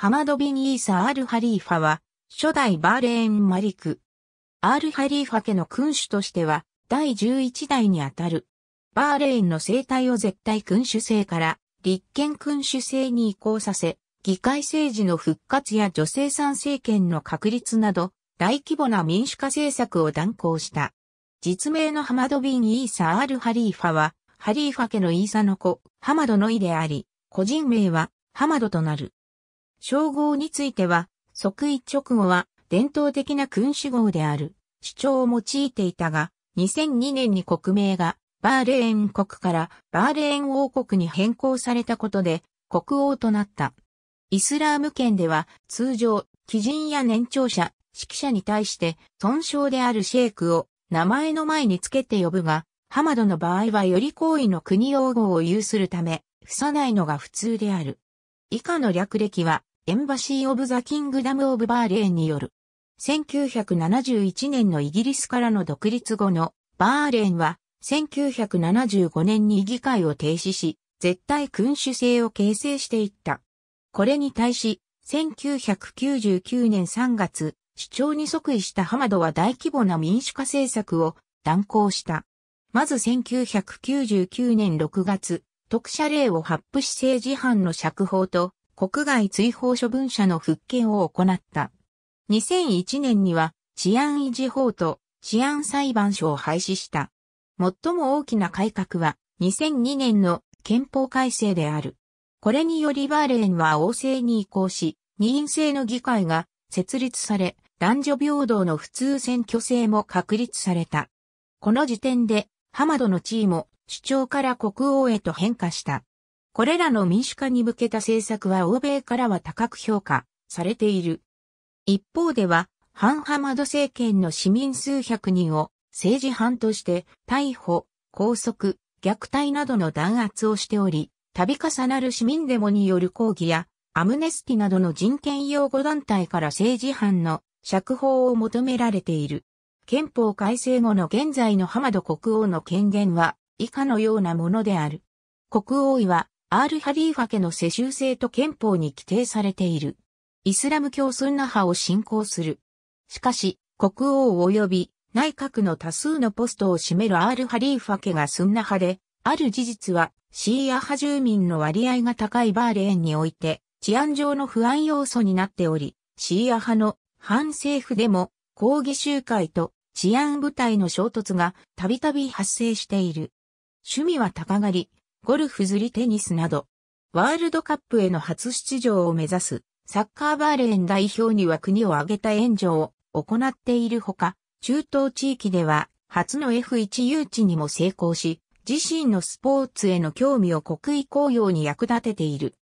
ハマドビン・イーサ・アル・ハリーファは、初代バーレーン・マリク。アール・ハリーファ家の君主としては、第11代にあたる。バーレーンの政体を絶対君主制から、立憲君主制に移行させ、議会政治の復活や女性参政権の確立など、大規模な民主化政策を断行した。実名のハマド・ビン・イーサ・アール・ハリーファは、ハリーファ家のイーサの子、ハマドの意であり、個人名は、ハマドとなる。称号については、即位直後は伝統的な君主号である主張を用いていたが、2002年に国名がバーレーン国からバーレーン王国に変更されたことで国王となった。イスラーム圏では通常、基人や年長者、指揮者に対して尊称であるシェイクを名前の前につけて呼ぶが、ハマドの場合はより高位の国王号を有するため、付さないのが普通である。以下の略歴はエンバシー・オブ・ザ・キングダム・オブ・バーレーによる。1971年のイギリスからの独立後のバーレーンは1975年に議会を停止し、絶対君主制を形成していった。これに対し、1999年3月、主張に即位したハマドは大規模な民主化政策を断行した。まず1999年6月、特赦令を発布し政治犯の釈放と国外追放処分者の復権を行った。2001年には治安維持法と治安裁判所を廃止した。最も大きな改革は2002年の憲法改正である。これによりバーレーンは王政に移行し、二院制の議会が設立され、男女平等の普通選挙制も確立された。この時点で、ハマドの地位も主張から国王へと変化した。これらの民主化に向けた政策は欧米からは高く評価されている。一方では、ハンハマド政権の市民数百人を政治犯として逮捕、拘束、虐待などの弾圧をしており、度重なる市民デモによる抗議や、アムネスティなどの人権擁護団体から政治犯の釈放を求められている。憲法改正後の現在のハマド国王の権限は以下のようなものである。国王位はアール・ハリーファ家の世襲制と憲法に規定されている。イスラム教スンナ派を信仰する。しかし、国王及び内閣の多数のポストを占めるアール・ハリーファ家がスンナ派で、ある事実はシーア派住民の割合が高いバーレーンにおいて治安上の不安要素になっており、シーア派の反政府でも抗議集会と治安部隊の衝突がたびたび発生している。趣味は高がり、ゴルフ釣りテニスなど、ワールドカップへの初出場を目指す、サッカーバーレーン代表には国を挙げた援助を行っているほか、中東地域では初の F1 誘致にも成功し、自身のスポーツへの興味を国威高揚に役立てている。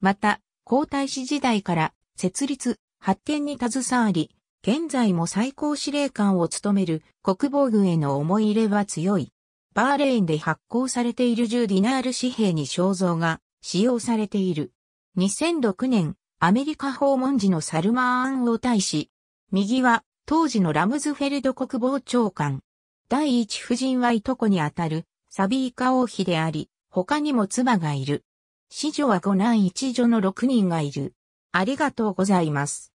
また、皇太子時代から設立、発展に携わり、現在も最高司令官を務める国防軍への思い入れは強い。バーレーンで発行されている10ディナール紙幣に肖像が使用されている。2006年、アメリカ訪問時のサルマーン王大使。右は、当時のラムズフェルド国防長官。第一夫人はいとこにあたる、サビーカ王妃であり、他にも妻がいる。子女は五男一女の6人がいる。ありがとうございます。